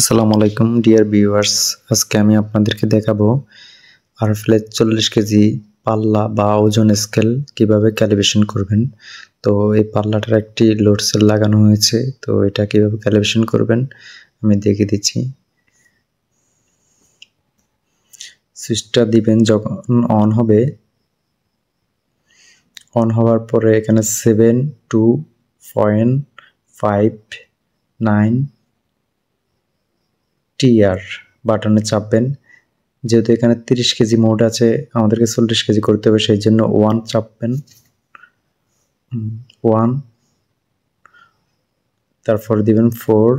আসসালামু আলাইকুম dear viewers আজকে আমি আপনাদেরকে দেখাবো আরফ্লেজ চল্লিশ কেজি পাল্লা বা ওজন স্কেল কিভাবে ক্যালিব্রেশন করবেন তো এই পাল্লাটার একটি লোড সেল লাগানো হয়েছে তো এটা কিভাবে ক্যালিব্রেশন করবেন আমি দেখে দিচ্ছি সুইচটা দিবেন যখন অন হবে অন হওয়ার পরে এখানে seven two point five nine TR বাটনে চাপবেন যেহেতু এখানে তিরিশ কেজি মোড আছে আমাদেরকে চল্লিশ কেজি করতে হবে সেই জন্য ওয়ান চাপবেন ওয়ান তারপর দিবেন ফোর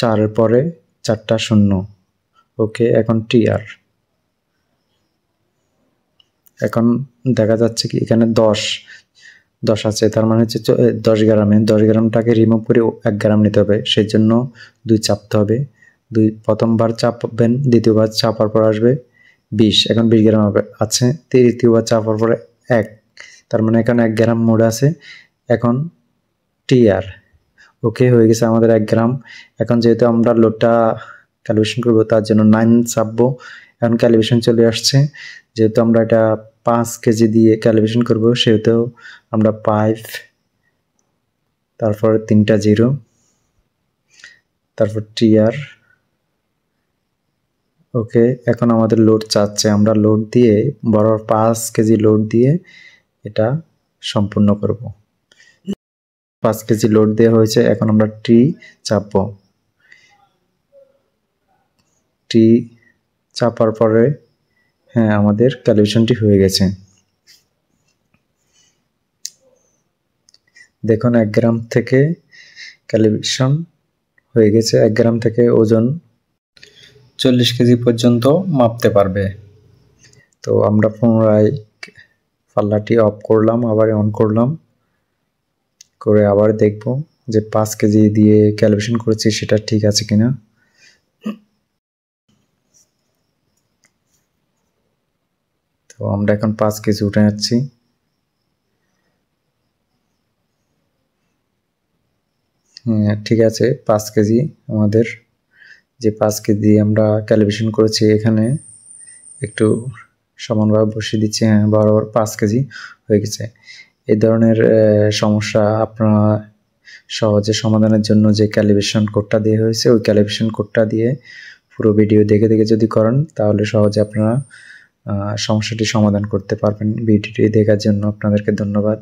চারের পরে চারটা শূন্য ওকে এখন টিআর এখন দেখা যাচ্ছে কি এখানে দশ দশ আছে তার মানে হচ্ছে দশ গ্রামে দশ গ্রামটাকে রিমুভ করে এক গ্রাম নিতে হবে সেই জন্য দুই চাপতে হবে দুই প্রথমবার চাপবেন দ্বিতীয়বার চাপার পর আসবে বিশ এখন বিশ গ্রাম হবে আছে তৃতীয়বার চাপার পরে এক তার মানে এখন এক গ্রাম মোড় আছে এখন টিআর ওকে হয়ে গেছে আমাদের এক গ্রাম এখন যেহেতু আমরা লোডটা ক্যালিভেশন করবো তার জন্য নাইন চাপবো এখন ক্যালিভেশন চলে আসছে যেহেতু আমরা এটা পাঁচ কেজি দিয়ে ক্যালকুলেশন করব সেহেতু আমরা পাইভ তারপর তিনটা জিরো তারপর টিআর ওকে এখন আমাদের লোড চাচ্ছে আমরা লোড দিয়ে বড় পাঁচ কেজি লোড দিয়ে এটা সম্পূর্ণ করব পাঁচ কেজি লোড দেওয়া হয়েছে এখন আমরা টি চাপব টি চাপার পরে হ্যাঁ আমাদের ক্যালকুলেশনটি হয়ে গেছে দেখুন এক গ্রাম থেকে ক্যালকুলেশন হয়ে গেছে এক গ্রাম থেকে ওজন চল্লিশ কেজি পর্যন্ত মাপতে পারবে তো আমরা পুনরায় পাল্লাটি অফ করলাম আবার অন করলাম করে আবার দেখব যে পাঁচ কেজি দিয়ে ক্যালকুলেশন করেছি সেটা ঠিক আছে কিনা তো আমরা এখন পাঁচ কেজি উঠে যাচ্ছি হ্যাঁ, ঠিক আছে পাঁচ কেজি আমাদের যে পাঁচ কেজি আমরা ক্যালিব্রেশন করেছি এখানে একটু সমানভাবে বসিয়ে দিচ্ছি হ্যাঁ বরাবর পাঁচ কেজি হয়ে গেছে এই ধরনের সমস্যা আপনার সহজে সমাধানের জন্য যে ক্যালিব্রেশন কোডটা দিয়ে হয়েছে ওই ক্যালিব্রেশন কোডটা দিয়ে পুরো ভিডিও দেখে দেখে যদি করেন তাহলে সহজে আপনারা সমস্যাটি সমাধান করতে পারবেন ভিডিওটি দেখার জন্য আপনাদেরকে ধন্যবাদ